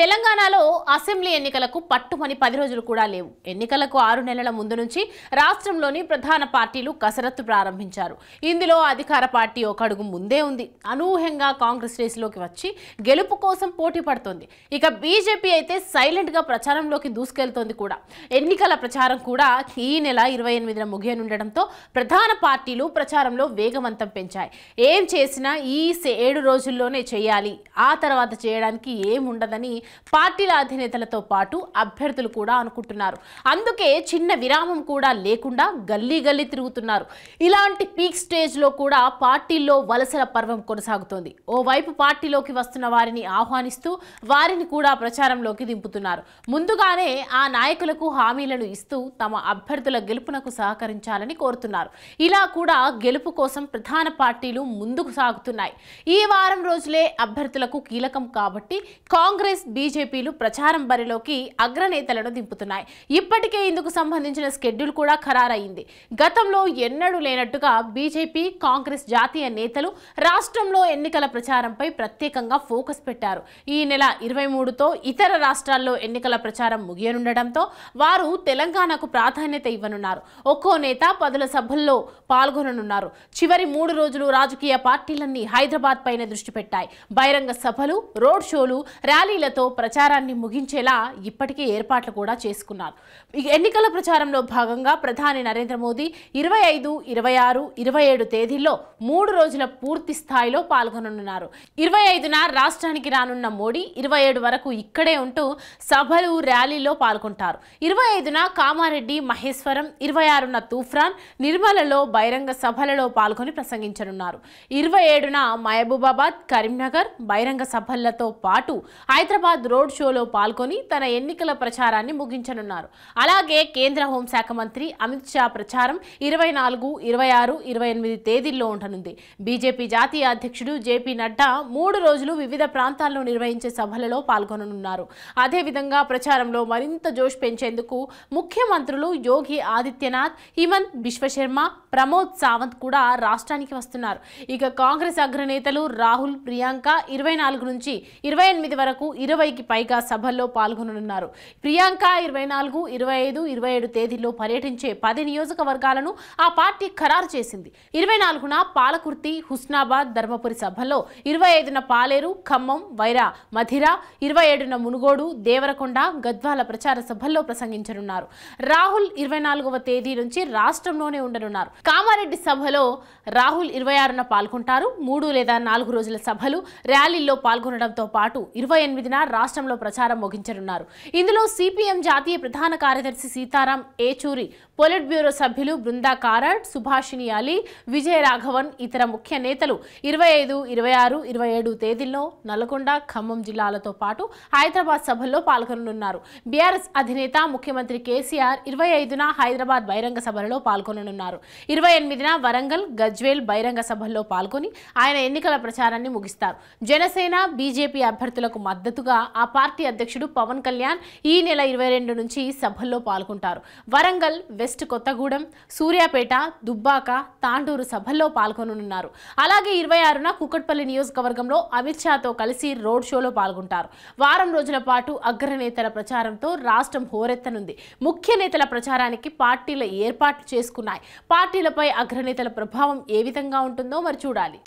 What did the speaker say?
తెలంగాణలో అసెంబ్లీ ఎన్నికలకు పట్టుమని పది రోజులు కూడా లేవు ఎన్నికలకు ఆరు నెలల ముందు నుంచి రాష్ట్రంలోని ప్రధాన పార్టీలు కసరత్తు ప్రారంభించారు ఇందులో అధికార పార్టీ ఒక అడుగు ముందే ఉంది అనూహ్యంగా కాంగ్రెస్ రేసులోకి వచ్చి గెలుపు కోసం పోటీ పడుతోంది ఇక బీజేపీ అయితే సైలెంట్గా ప్రచారంలోకి దూసుకెళ్తోంది కూడా ఎన్నికల ప్రచారం కూడా ఈ నెల ఇరవై ఎనిమిదిన ముగియనుండటంతో ప్రధాన పార్టీలు ప్రచారంలో వేగవంతం పెంచాయి ఏం చేసినా ఈ ఏడు రోజుల్లోనే చేయాలి ఆ తర్వాత చేయడానికి ఏముండదని పార్టీల అధినేతలతో పాటు అభ్యర్థులు కూడా అనుకుంటున్నారు అందుకే చిన్న విరామం కూడా లేకుండా గల్లీ గల్లీ తిరుగుతున్నారు ఇలాంటి పీక్ స్టేజ్లో కూడా పార్టీల్లో వలసల పర్వం కొనసాగుతోంది ఓవైపు పార్టీలోకి వస్తున్న వారిని ఆహ్వానిస్తూ వారిని కూడా ప్రచారంలోకి దింపుతున్నారు ముందుగానే ఆ నాయకులకు హామీలను ఇస్తూ తమ అభ్యర్థుల గెలుపునకు సహకరించాలని కోరుతున్నారు ఇలా కూడా గెలుపు కోసం ప్రధాన పార్టీలు ముందుకు సాగుతున్నాయి ఈ వారం రోజులే అభ్యర్థులకు కీలకం కాబట్టి కాంగ్రెస్ బీజేపీలు ప్రచారం బరిలోకి అగ్రనేతలను దింపుతున్నాయి ఇప్పటికే ఇందుకు సంబంధించిన స్కెడ్యూల్ కూడా ఖరారయింది గతంలో ఎన్నడూ లేనట్టుగా బీజేపీ కాంగ్రెస్ జాతీయ నేతలు రాష్ట్రంలో ఎన్నికల ప్రచారంపై ప్రత్యేకంగా ఫోకస్ పెట్టారు ఈ నెల ఇరవై మూడుతో ఇతర రాష్ట్రాల్లో ఎన్నికల ప్రచారం ముగియనుండటంతో వారు తెలంగాణకు ప్రాధాన్యత ఇవ్వనున్నారు ఒక్కో నేత పదుల సభల్లో పాల్గొననున్నారు చివరి మూడు రోజులు రాజకీయ పార్టీలన్నీ హైదరాబాద్ పైన దృష్టి పెట్టాయి బహిరంగ సభలు రోడ్ షోలు ర్యాలీలతో ప్రచారాన్ని ముగించేలా ఇప్పటికే ఏర్పాట్లు కూడా చేసుకున్నారు ఎన్నికల ప్రచారంలో భాగంగా ప్రధాని నరేంద్ర మోదీ ఇరవై ఐదు ఇరవై ఆరు ఇరవై ఏడు తేదీల్లో మూడు రోజుల పూర్తి స్థాయిలో పాల్గొననున్నారు ఇరవై ఐదున రాష్ట్రానికి రానున్న మోడీ ఇరవై ఏడు వరకు ఇక్కడే ఉంటూ సభలు ర్యాలీలో పాల్గొంటారు ఇరవై ఐదున కామారెడ్డి మహేశ్వరం ఇరవై ఆరున తూఫ్రాన్ నిర్మలలో బహిరంగ సభలలో పాల్గొని ప్రసంగించనున్నారు ఇరవై ఏడున మహబూబాబాద్ కరీంనగర్ బహిరంగ సభలతో పాటు హైదరాబాద్ హైదరాబాద్ రోడ్ షోలో పాల్గొని తన ఎన్నికల ప్రచారాన్ని ముగించనున్నారు అలాగే కేంద్ర హోంశాఖ మంత్రి అమిత్ షా ప్రచారం ఇరవై నాలుగు ఇరవై ఆరు ఇరవై ఎనిమిది తేదీల్లో ఉండనుంది బీజేపీ జాతీయ అధ్యక్షుడు జేపీ నడ్డా మూడు రోజులు వివిధ ప్రాంతాల్లో నిర్వహించే సభలలో పాల్గొననున్నారు అదేవిధంగా ప్రచారంలో మరింత జోష్ పెంచేందుకు ముఖ్యమంత్రులు యోగి ఆదిత్యనాథ్ హిమంత్ బిశ్వశర్మ ప్రమోద్ సావంత్ కూడా రాష్ట్రానికి వస్తున్నారు ఇక కాంగ్రెస్ అగ్రనేతలు రాహుల్ ప్రియాంక ఇరవై నాలుగు నుంచి ఇరవై ఎనిమిది వరకు ఇరవై ఇరవైకి పైగా సభల్లో పాల్గొననున్నారు ప్రియాంక ఇరవై నాలుగు ఇరవై ఐదు ఇరవై ఏడు తేదీల్లో పర్యటించే పది నియోజకవర్గాలను ఆ పార్టీ ఖరారు చేసింది ఇరవై నాలుగున పాలకుర్తి హుస్నాబాద్ ధర్మపురి సభల్లో ఇరవై ఐదున పాలేరు ఖమ్మం వైరా మధిర ఇరవై ఏడున మునుగోడు దేవరకొండ గద్వాల ప్రచార సభల్లో ప్రసంగించనున్నారు రాహుల్ ఇరవై నాలుగవ తేదీ నుంచి రాష్ట్రంలోనే ఉండనున్నారు కామారెడ్డి సభలో రాహుల్ ఇరవై ఆరున పాల్గొంటారు మూడు లేదా నాలుగు రోజుల సభలు ర్యాలీల్లో పాల్గొనడంతో పాటు ఇరవై ఎనిమిదిన రాష్ట్రంలో ప్రచారం ముగించనున్నారు ఇందులో సిపిఎం జాతీయ ప్రధాన కార్యదర్శి సీతారాం ఏచూరి పొలిట్ బ్యూరో సభ్యులు బృందా కారాడ్ సుభాషిణి అలీ విజయ రాఘవన్ ఇతర ముఖ్య నేతలు ఇరవై ఐదు ఇరవై ఆరు ఇరవై ఏడు తేదీల్లో నల్గొండ ఖమ్మం జిల్లాలతో పాటు హైదరాబాద్ సభల్లో పాల్గొననున్నారు బీఆర్ఎస్ అధినేత ముఖ్యమంత్రి కేసీఆర్ ఇరవై ఐదున హైదరాబాద్ బహిరంగ సభలలో పాల్గొననున్నారు ఇరవై ఎనిమిదిన వరంగల్ గజ్వేల్ బహిరంగ సభల్లో పాల్గొని ఆయన ఎన్నికల ప్రచారాన్ని ముగిస్తారు జనసేన బీజేపీ అభ్యర్థులకు మద్దతుగా సందర్భంగా ఆ పార్టీ అధ్యక్షుడు పవన్ కళ్యాణ్ ఈ నెల ఇరవై రెండు నుంచి సభల్లో పాల్గొంటారు వరంగల్ వెస్ట్ కొత్తగూడెం సూర్యాపేట దుబ్బాక తాండూరు సభల్లో పాల్గొననున్నారు అలాగే ఇరవై ఆరున కుక్కట్పల్లి నియోజకవర్గంలో అమిత్ షాతో కలిసి రోడ్ షోలో పాల్గొంటారు వారం రోజుల పాటు అగ్రనేతల ప్రచారంతో రాష్ట్రం హోరెత్తనుంది ముఖ్య నేతల ప్రచారానికి పార్టీల ఏర్పాట్లు చేసుకున్నాయి పార్టీలపై అగ్రనేతల ప్రభావం ఏ విధంగా ఉంటుందో మరి చూడాలి